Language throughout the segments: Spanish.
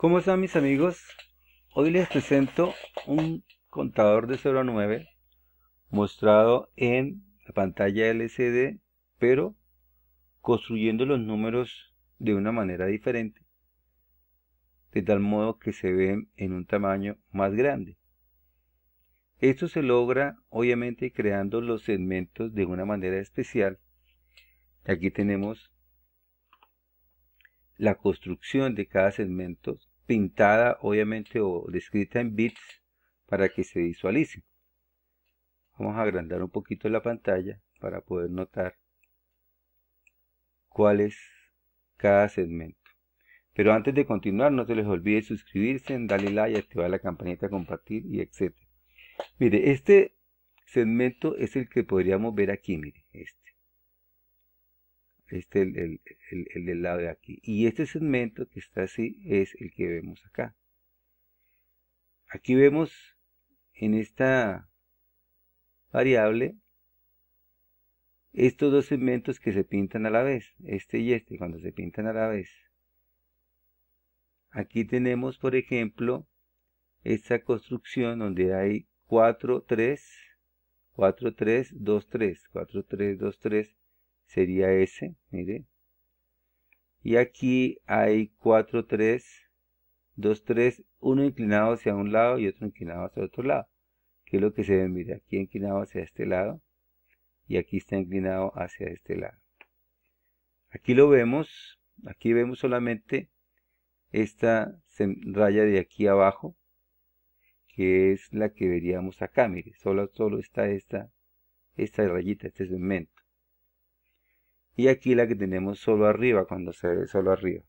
¿Cómo están mis amigos? Hoy les presento un contador de a 9 mostrado en la pantalla LCD, pero construyendo los números de una manera diferente, de tal modo que se ven en un tamaño más grande. Esto se logra obviamente creando los segmentos de una manera especial. Aquí tenemos la construcción de cada segmento pintada, obviamente, o descrita en bits para que se visualice. Vamos a agrandar un poquito la pantalla para poder notar cuál es cada segmento. Pero antes de continuar, no se les olvide suscribirse, darle like, activar la campanita, compartir y etcétera, Mire, este segmento es el que podríamos ver aquí, mire, este este el, el, del lado de aquí. Y este segmento que está así es el que vemos acá. Aquí vemos en esta variable estos dos segmentos que se pintan a la vez, este y este, cuando se pintan a la vez. Aquí tenemos, por ejemplo, esta construcción donde hay 4, 3, 4, 3, 2, 3, 4, 3, 2, 3, sería ese, mire. Y aquí hay 4, 3, 2, 3, uno inclinado hacia un lado y otro inclinado hacia otro lado. Que es lo que se ve, mire, aquí inclinado hacia este lado y aquí está inclinado hacia este lado. Aquí lo vemos, aquí vemos solamente esta raya de aquí abajo, que es la que veríamos acá, mire, solo, solo está esta, esta rayita, este segmento y aquí la que tenemos solo arriba cuando se ve solo arriba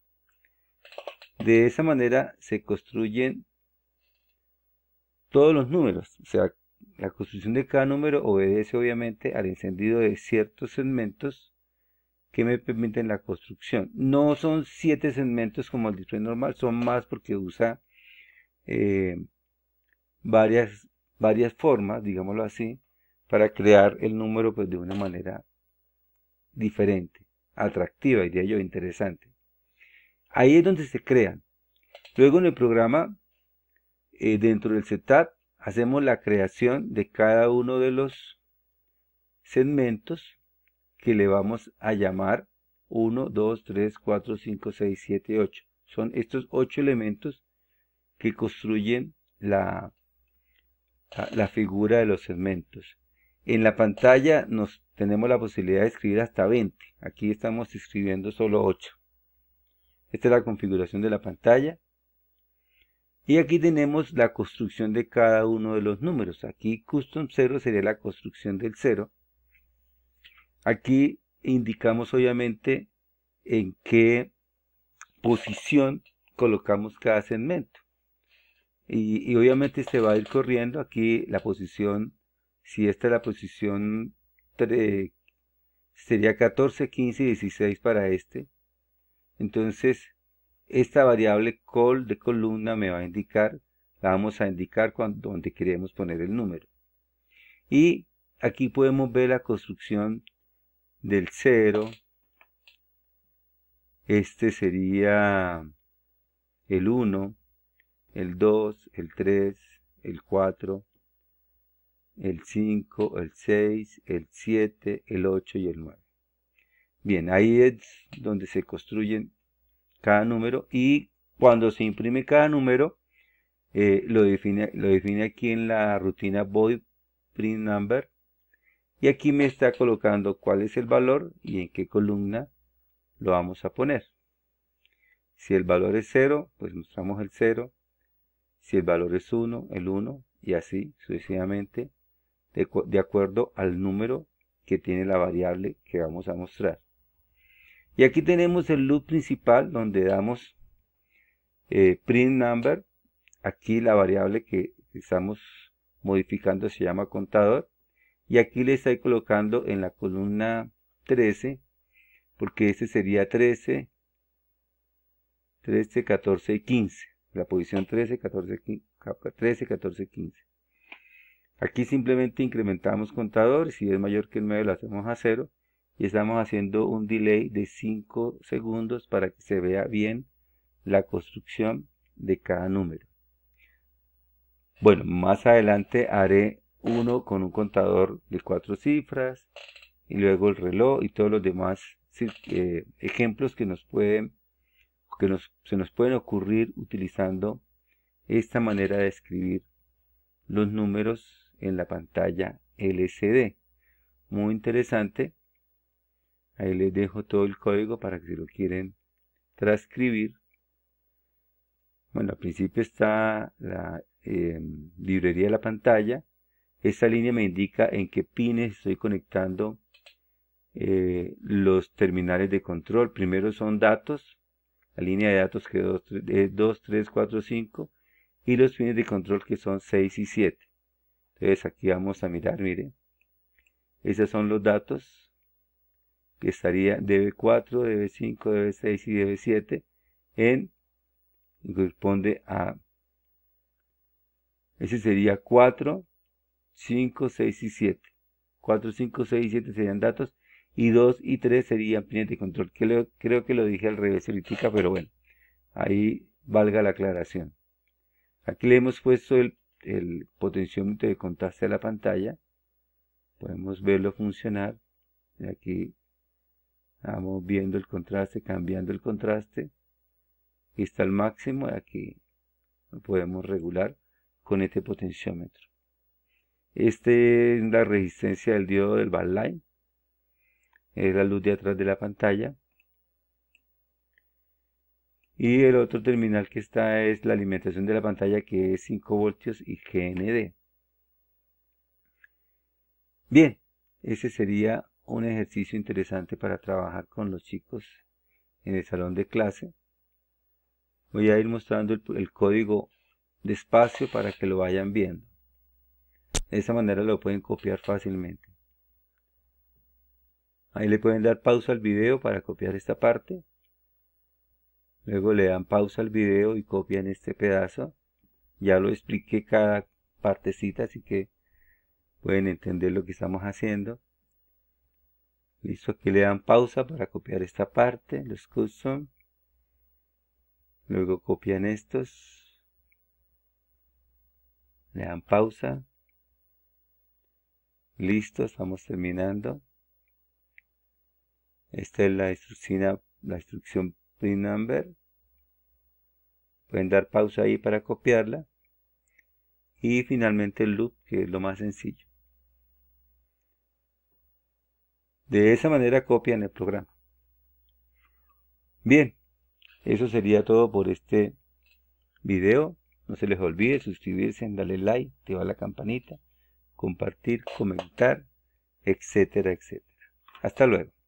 de esa manera se construyen todos los números o sea la construcción de cada número obedece obviamente al encendido de ciertos segmentos que me permiten la construcción no son siete segmentos como el display normal son más porque usa eh, varias varias formas digámoslo así para crear el número pues, de una manera diferente, atractiva, de ello interesante. Ahí es donde se crean. Luego en el programa, eh, dentro del setup, hacemos la creación de cada uno de los segmentos que le vamos a llamar 1, 2, 3, 4, 5, 6, 7, 8. Son estos 8 elementos que construyen la, la figura de los segmentos. En la pantalla nos tenemos la posibilidad de escribir hasta 20. Aquí estamos escribiendo solo 8. Esta es la configuración de la pantalla. Y aquí tenemos la construcción de cada uno de los números. Aquí custom 0 sería la construcción del 0. Aquí indicamos obviamente en qué posición colocamos cada segmento. Y, obviamente se va a ir corriendo aquí la posición si esta es la posición 3, sería 14, 15 y 16 para este. Entonces, esta variable col de columna me va a indicar, la vamos a indicar cuando, donde queremos poner el número. Y aquí podemos ver la construcción del 0. Este sería el 1, el 2, el 3, el 4, el 5, el 6, el 7, el 8 y el 9. Bien, ahí es donde se construyen cada número y cuando se imprime cada número, eh, lo, define, lo define aquí en la rutina body print number y aquí me está colocando cuál es el valor y en qué columna lo vamos a poner. Si el valor es 0, pues mostramos el 0. Si el valor es 1, el 1 y así sucesivamente de acuerdo al número que tiene la variable que vamos a mostrar. Y aquí tenemos el loop principal donde damos eh, print number. Aquí la variable que estamos modificando se llama contador. Y aquí le estoy colocando en la columna 13, porque este sería 13, 13, 14 y 15. La posición 13, 14, 15, 13, 14, 15. Aquí simplemente incrementamos contador, si es mayor que el 9 lo hacemos a 0 y estamos haciendo un delay de 5 segundos para que se vea bien la construcción de cada número. Bueno, más adelante haré uno con un contador de cuatro cifras y luego el reloj y todos los demás eh, ejemplos que nos pueden que se nos pueden ocurrir utilizando esta manera de escribir los números en la pantalla LCD. Muy interesante. Ahí les dejo todo el código para que lo quieren transcribir. Bueno, al principio está la em, librería de la pantalla. Esta línea me indica en qué pines estoy conectando eh, los terminales de control. Primero son datos, la línea de datos que es 2, 3, 4, 5 y los pines de control que son 6 y 7. Entonces aquí vamos a mirar, miren, Esos son los datos que estaría DB4, DB5, DB6 y DB7 en corresponde a ese sería 4, 5, 6 y 7. 4, 5, 6 y 7 serían datos y 2 y 3 serían pendiente de control. creo que lo dije al revés ahorita, pero bueno, ahí valga la aclaración. Aquí le hemos puesto el el potenciómetro de contraste de la pantalla. Podemos verlo funcionar. Aquí vamos viendo el contraste, cambiando el contraste. está el máximo, aquí lo podemos regular con este potenciómetro. Esta es la resistencia del diodo del backlight. Es la luz de atrás de la pantalla. Y el otro terminal que está es la alimentación de la pantalla que es 5 voltios y GND. Bien, ese sería un ejercicio interesante para trabajar con los chicos en el salón de clase. Voy a ir mostrando el, el código despacio para que lo vayan viendo. De esa manera lo pueden copiar fácilmente. Ahí le pueden dar pausa al video para copiar esta parte. Luego le dan pausa al video y copian este pedazo. Ya lo expliqué cada partecita, así que pueden entender lo que estamos haciendo. Listo, aquí le dan pausa para copiar esta parte, los custom. Luego copian estos. Le dan pausa. Listo, estamos terminando. Esta es la, la instrucción print number. Pueden dar pausa ahí para copiarla. Y finalmente el loop, que es lo más sencillo. De esa manera copian el programa. Bien, eso sería todo por este video. No se les olvide suscribirse, darle like, activar la campanita, compartir, comentar, etcétera, etcétera. Hasta luego.